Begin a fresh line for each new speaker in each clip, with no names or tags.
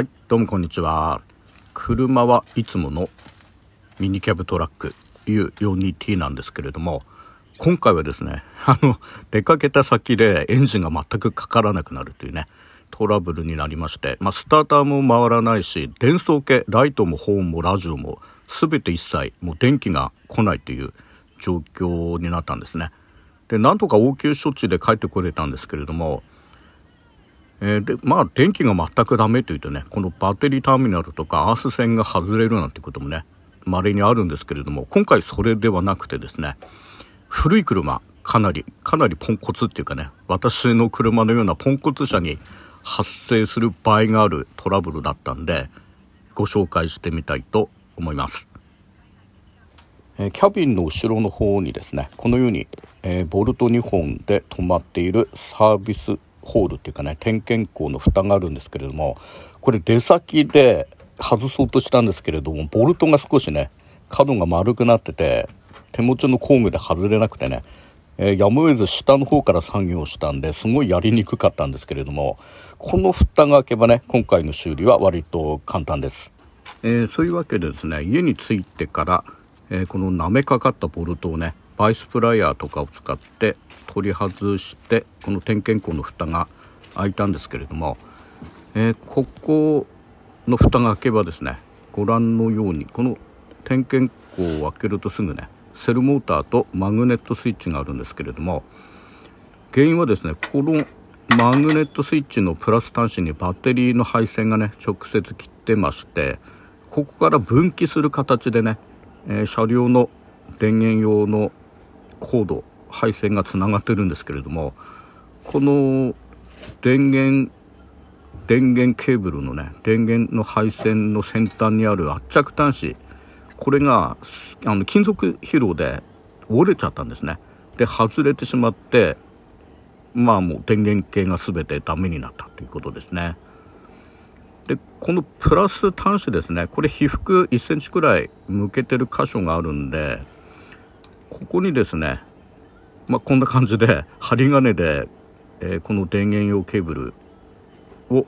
はい、どうもこんにちは。車はいつものミニキャブトラック U42T なんですけれども、今回はですね、あの、出かけた先でエンジンが全くかからなくなるというね、トラブルになりまして、まあ、スターターも回らないし、電送系、ライトもホーンもラジオも全て一切、もう電気が来ないという状況になったんですね。で、なんとか応急処置で帰ってこれたんですけれども、えー、でまあ電気が全くダメというとねこのバッテリーターミナルとかアース線が外れるなんてこともねまれにあるんですけれども今回それではなくてですね古い車かなりかなりポンコツっていうかね私の車のようなポンコツ車に発生する場合があるトラブルだったんでご紹介してみたいと思います。えキャビンの後ろの方にですねこのように、えボルト2本で止まっているサービスホールっていうかね点検口の蓋があるんですけれどもこれ出先で外そうとしたんですけれどもボルトが少しね角が丸くなってて手持ちの工具で外れなくてね、えー、やむを得ず下の方から作業したんですごいやりにくかったんですけれどもこの蓋が開けばね今回の修理は割と簡単です、えー、そういうわけでですね家に着いてから、えー、このなめかかったボルトをねバイスプライヤーとかを使って取り外してこの点検口の蓋が開いたんですけれども、えー、ここの蓋が開けばですねご覧のようにこの点検口を開けるとすぐねセルモーターとマグネットスイッチがあるんですけれども原因はですねこのマグネットスイッチのプラス端子にバッテリーの配線がね直接切ってましてここから分岐する形でね、えー、車両の電源用のコード配線がつながってるんですけれどもこの電源電源ケーブルのね電源の配線の先端にある圧着端子これがあの金属疲労で折れちゃったんですねで外れてしまってまあもう電源系が全てダメになったということですねでこのプラス端子ですねこれ被覆1センチくらい向けてる箇所があるんでここにですね、まあ、こんな感じで針金で、えー、この電源用ケーブルを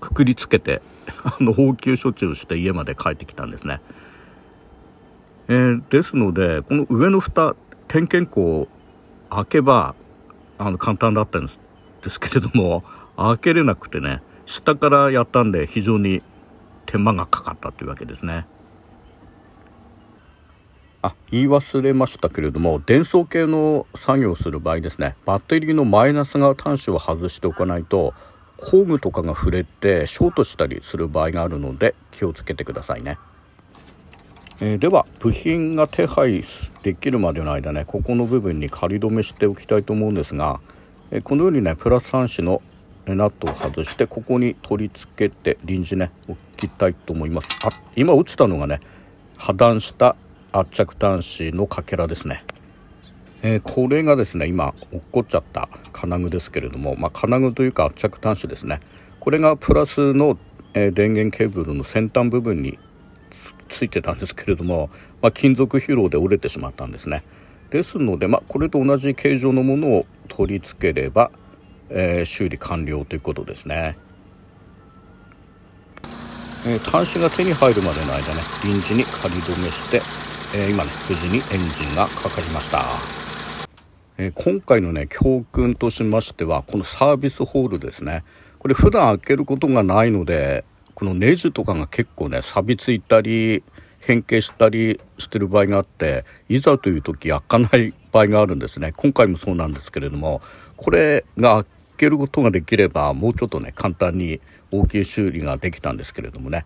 くくりつけて あの応急処置をして家まで帰ってきたんですね。えー、ですのでこの上の蓋点検口を開けばあの簡単だったんですですけれども開けれなくてね下からやったんで非常に手間がかかったというわけですね。あ言い忘れましたけれども電装系の作業をする場合ですねバッテリーのマイナスが端子を外しておかないと工具とかが触れてショートしたりする場合があるので気をつけてくださいね、えー、では部品が手配できるまでの間ねここの部分に仮止めしておきたいと思うんですが、えー、このようにねプラス端子のナットを外してここに取り付けて臨時ね置きたいと思いますあ今落ちたのがね破断した圧着端子のかけらですね、えー、これがですね今落っこっちゃった金具ですけれども、まあ、金具というか圧着端子ですねこれがプラスの、えー、電源ケーブルの先端部分についてたんですけれども、まあ、金属疲労で折れてしまったんですねですので、まあ、これと同じ形状のものを取り付ければ、えー、修理完了ということですね、えー、端子が手に入るまでの間ね臨時に仮止めしてえー、今ね無事にエンジンがかかりました、えー、今回のね教訓としましてはこのサービスホールですねこれ普段開けることがないのでこのネジとかが結構ね錆びついたり変形したりしてる場合があっていざという時開かない場合があるんですね今回もそうなんですけれどもこれが開けることができればもうちょっとね簡単に大きい修理ができたんですけれどもね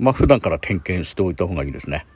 まあ普段から点検しておいた方がいいですね。